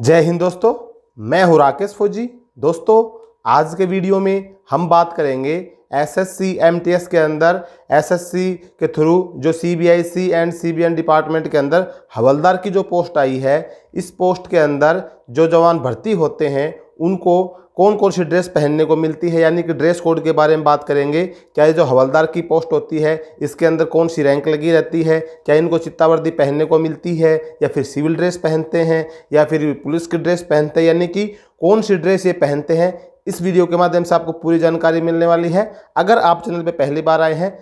जय हिंद दोस्तों मैं हूँ राकेश फौजी दोस्तों आज के वीडियो में हम बात करेंगे एसएससी एमटीएस के अंदर एसएससी के थ्रू जो सीबीआईसी एंड सीबीएन डिपार्टमेंट के अंदर हवलदार की जो पोस्ट आई है इस पोस्ट के अंदर जो जवान भर्ती होते हैं उनको कौन कौन सी ड्रेस पहनने को मिलती है यानी कि ड्रेस कोड के बारे में बात करेंगे क्या ये जो हवलदार की पोस्ट होती है इसके अंदर कौन सी रैंक लगी रहती है क्या इनको चित्तावर्दी पहनने को मिलती है या फिर सिविल ड्रेस पहनते हैं या फिर पुलिस की ड्रेस पहनते हैं यानी कि कौन सी ड्रेस ये पहनते हैं इस वीडियो के माध्यम से आपको पूरी जानकारी मिलने वाली है अगर आप चैनल पर पहली बार आए हैं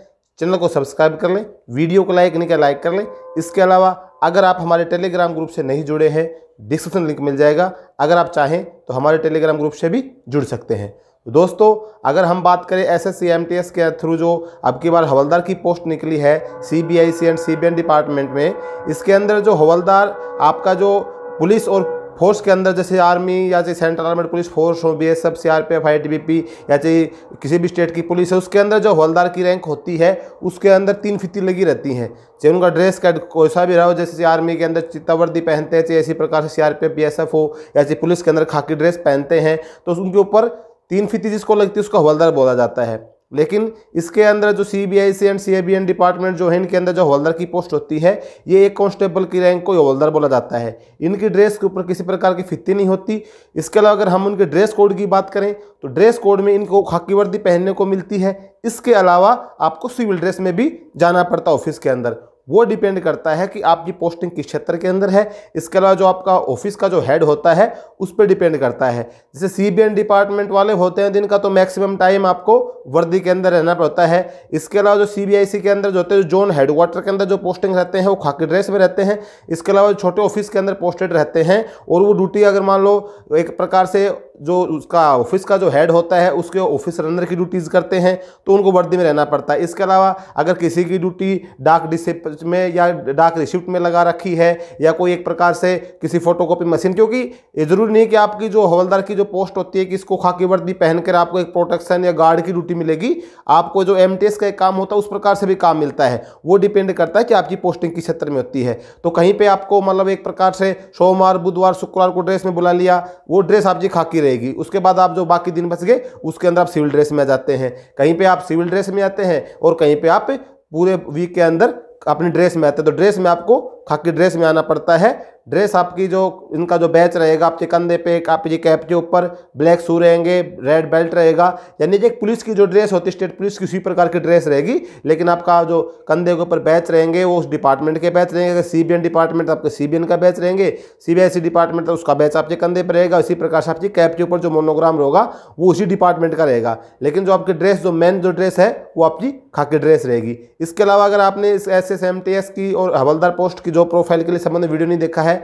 चैनल को सब्सक्राइब कर लें वीडियो को लाइक नहीं कर लाइक कर लें इसके अलावा अगर आप हमारे टेलीग्राम ग्रुप से नहीं जुड़े हैं डिस्क्रिप्शन लिंक मिल जाएगा अगर आप चाहें तो हमारे टेलीग्राम ग्रुप से भी जुड़ सकते हैं दोस्तों अगर हम बात करें एस एस के थ्रू जो अब की बार हवलदार की पोस्ट निकली है C B I C and C B N department में इसके अंदर जो हवलदार आपका जो पुलिस और फोर्स के अंदर जैसे आर्मी या चाहे सेंट्रल आर्मी पुलिस फोर्स हो B S F C R P F I T B P या चाहे किसी भी स्टेट की पुलिस है उसके अंदर जो हवलदार की रैंक होती है उसके अंदर तीन फीति लगी रहती हैं चाहे उनका ड्रेस का कोसा सा भी रहा हो जैसे आर्मी के अंदर चित्तावर्दी पहनते हैं चाहे इसी प्रकार से C R P F B S F हो या चाहे पुलिस के अंदर खाकी ड्रेस पहनते हैं तो उनके ऊपर तीन फीति जिसको लगती है उसको हवलदार बोला जाता है लेकिन इसके अंदर जो C B I C and C A B N department जो है इनके अंदर जो होल्डर की पोस्ट होती है ये एक कांस्टेबल की रैंक को हॉलदार बोला जाता है इनकी ड्रेस के ऊपर किसी प्रकार की फित्ती नहीं होती इसके अलावा अगर हम उनके ड्रेस कोड की बात करें तो ड्रेस कोड में इनको खाकी वर्दी पहनने को मिलती है इसके अलावा आपको सिविल ड्रेस में भी जाना पड़ता ऑफिस के अंदर वो डिपेंड करता है कि आपकी पोस्टिंग किस क्षेत्र के अंदर है इसके अलावा जो आपका ऑफिस का जो हेड होता है उस पर डिपेंड करता है जैसे सीबीएन डिपार्टमेंट वाले होते हैं जिनका तो मैक्सिमम टाइम आपको वर्दी के अंदर रहना पड़ता है इसके अलावा जो सीबीआईसी के अंदर जो होते हैं जोन हेडक्वार्टर के अंदर जो पोस्टिंग रहते हैं वो खाकी ड्रेस में रहते हैं इसके अलावा छोटे ऑफिस के अंदर पोस्टेड रहते हैं और वो ड्यूटी अगर मान लो एक प्रकार से जो उसका ऑफिस का जो हेड होता है उसके ऑफिस रनर की ड्यूटीज़ करते हैं तो उनको वर्दी में रहना पड़ता है इसके अलावा अगर किसी की ड्यूटी डाक डिसिप में या डाक रिसिप्ट में लगा रखी है या कोई एक प्रकार से किसी फोटोकॉपी मशीन क्योंकि ये ज़रूरी नहीं कि आपकी जो हवलदार की जो पोस्ट होती है कि इसको खाकी वर्दी पहनकर आपको एक प्रोटेक्शन या गार्ड की ड्यूटी मिलेगी आपको जो एम का एक काम होता है उस प्रकार से भी काम मिलता है वो डिपेंड करता है कि आपकी पोस्टिंग किस क्षेत्र में होती है तो कहीं पर आपको मतलब एक प्रकार से सोमवार बुधवार शुक्रवार को ड्रेस में बुला लिया वो ड्रेस आपकी खाकी रहे रहेगी उसके बाद आप जो बाकी दिन बच गए उसके अंदर आप सिविल ड्रेस में आ जाते हैं कहीं पे आप सिविल ड्रेस में आते हैं और कहीं पे आप पूरे वीक के अंदर अपनी ड्रेस में आते हैं तो ड्रेस में आपको खाकी ड्रेस में आना पड़ता है ड्रेस आपकी जो इनका जो बैच रहेगा आपके कंधे पे एक आपकी कैप के ऊपर ब्लैक शू रहेंगे रेड बेल्ट रहेगा यानी एक पुलिस की जो ड्रेस होती है स्टेट पुलिस की उसी प्रकार की ड्रेस रहेगी लेकिन आपका जो कंधे के ऊपर बैच रहेंगे वो उस डिपार्टमेंट के बैच रहेंगे अगर सी डिपार्टमेंट तो आपके सी का बैच रहेंगे सी डिपार्टमेंट तो उसका बैच आपके कंधे पर रहेगा इसी प्रकार से आपकी कैप के ऊपर जो मोनोग्राम होगा वो उसी डिपार्टमेंट का रहेगा लेकिन जो आपकी ड्रेस जो मेन जो ड्रेस है वो आपकी खाकी ड्रेस रहेगी इसके अलावा अगर आपने इस S S M T S की और हवलदार पोस्ट की जो प्रोफाइल के लिए संबंध वीडियो नहीं देखा है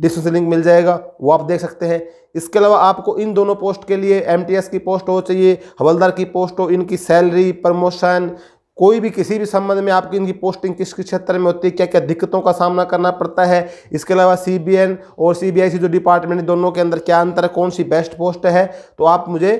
डिस्क्रिप्शन लिंक मिल जाएगा वो आप देख सकते हैं इसके अलावा आपको इन दोनों पोस्ट के लिए एम टी एस की पोस्ट हो चाहिए हवलदार की पोस्ट हो इनकी सैलरी प्रमोशन कोई भी किसी भी संबंध में आपकी इनकी पोस्टिंग किस किस क्षेत्र में होती है क्या क्या दिक्कतों का सामना करना पड़ता है इसके अलावा सी बी एन और सी बी आई सी जो डिपार्टमेंट है दोनों के अंदर क्या अंतर है कौन सी बेस्ट पोस्ट है तो आप मुझे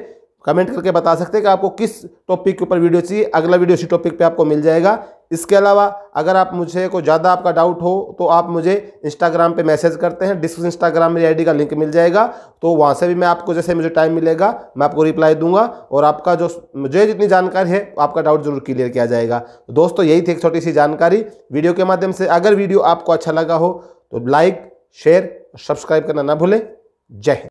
कमेंट करके बता सकते हैं कि आपको किस टॉपिक के ऊपर वीडियो चाहिए अगला वीडियो इसी टॉपिक पे आपको मिल जाएगा इसके अलावा अगर आप मुझे को ज़्यादा आपका डाउट हो तो आप मुझे इंस्टाग्राम पे मैसेज करते हैं डिस्क्रिप्शन इंस्टाग्राम मेरी आईडी का लिंक मिल जाएगा तो वहाँ से भी मैं आपको जैसे मुझे टाइम मिलेगा मैं आपको रिप्लाई दूंगा और आपका जो मुझे जितनी जानकारी है आपका डाउट जरूर क्लियर किया जाएगा तो दोस्तों यही थी एक छोटी सी जानकारी वीडियो के माध्यम से अगर वीडियो आपको अच्छा लगा हो तो लाइक शेयर सब्सक्राइब करना ना भूलें जय हिंद